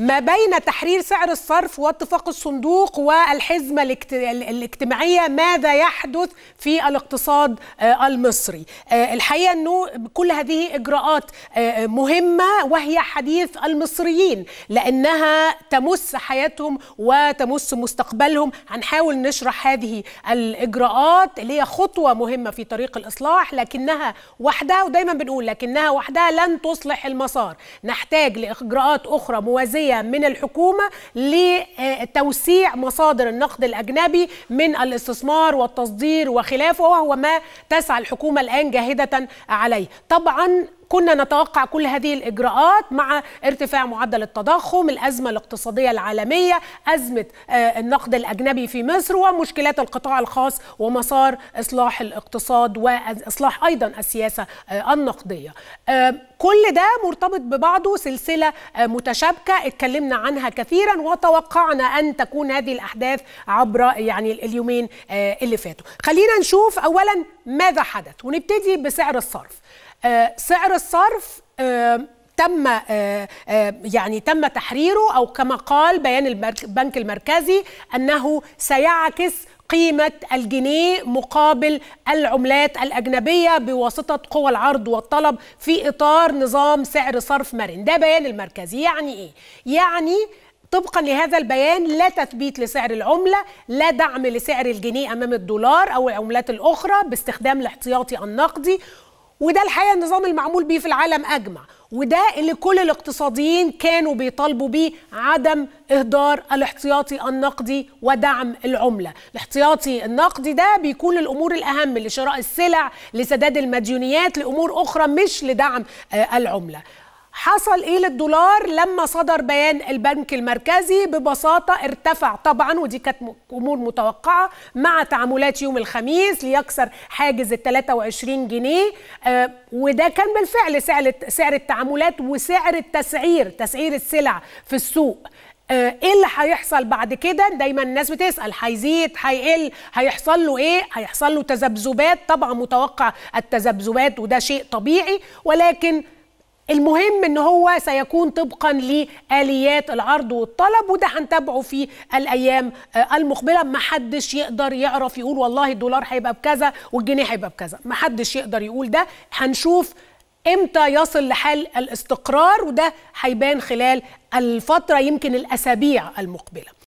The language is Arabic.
ما بين تحرير سعر الصرف واتفاق الصندوق والحزمة الاجتماعية ماذا يحدث في الاقتصاد آه، المصري آه، الحقيقة أنه كل هذه إجراءات آه، مهمة وهي حديث المصريين لأنها تمس حياتهم وتمس مستقبلهم هنحاول نشرح هذه الإجراءات اللي هي خطوة مهمة في طريق الإصلاح لكنها وحدها ودايما بنقول لكنها وحدها لن تصلح المسار نحتاج لإجراءات أخرى موازية جدية من الحكومة لتوسيع مصادر النقد الأجنبي من الاستثمار والتصدير وخلافه وهو ما تسعى الحكومة الآن جاهدة عليه طبعا كنا نتوقع كل هذه الإجراءات مع ارتفاع معدل التضخم الأزمة الاقتصادية العالمية أزمة آه، النقد الأجنبي في مصر ومشكلات القطاع الخاص ومسار إصلاح الاقتصاد وإصلاح أيضا السياسة آه، النقدية آه، كل ده مرتبط ببعضه سلسلة متشابكة اتكلمنا عنها كثيرا وتوقعنا أن تكون هذه الأحداث عبر يعني اليومين اللي فاتوا خلينا نشوف أولا ماذا حدث ونبتدي بسعر الصرف آه، سعر الصرف آه، تم آه، يعني تم تحريره او كما قال بيان البنك المركزي انه سيعكس قيمة الجنيه مقابل العملات الأجنبية بواسطة قوى العرض والطلب في إطار نظام سعر صرف مرن ده بيان المركزي يعني إيه؟ يعني طبقا لهذا البيان لا تثبيت لسعر العملة لا دعم لسعر الجنيه أمام الدولار أو العملات الأخرى باستخدام الاحتياطي النقدي وده الحقيقه النظام المعمول بيه في العالم اجمع وده اللي كل الاقتصاديين كانوا بيطالبوا بيه عدم اهدار الاحتياطي النقدي ودعم العمله الاحتياطي النقدي ده بيكون الامور الاهم لشراء السلع لسداد المديونيات لامور اخرى مش لدعم آه، العمله حصل ايه للدولار لما صدر بيان البنك المركزي ببساطه ارتفع طبعا ودي كانت امور متوقعه مع تعاملات يوم الخميس ليكسر حاجز ال 23 جنيه آه وده كان بالفعل سعر سعر التعاملات وسعر التسعير تسعير السلع في السوق آه، ايه اللي هيحصل بعد كده دايما الناس بتسال هيزيد هيقل هيحصل له ايه هيحصل له تذبذبات طبعا متوقع التذبذبات وده شيء طبيعي ولكن المهم ان هو سيكون طبقا لاليات العرض والطلب وده هنتابعه في الايام آه، المقبله ما حدش يقدر يعرف يقول والله الدولار هيبقى بكذا والجنيه هيبقى بكذا ما حدش يقدر يقول ده هنشوف امتى يصل لحال الاستقرار وده هيبان خلال الفتره يمكن الاسابيع المقبله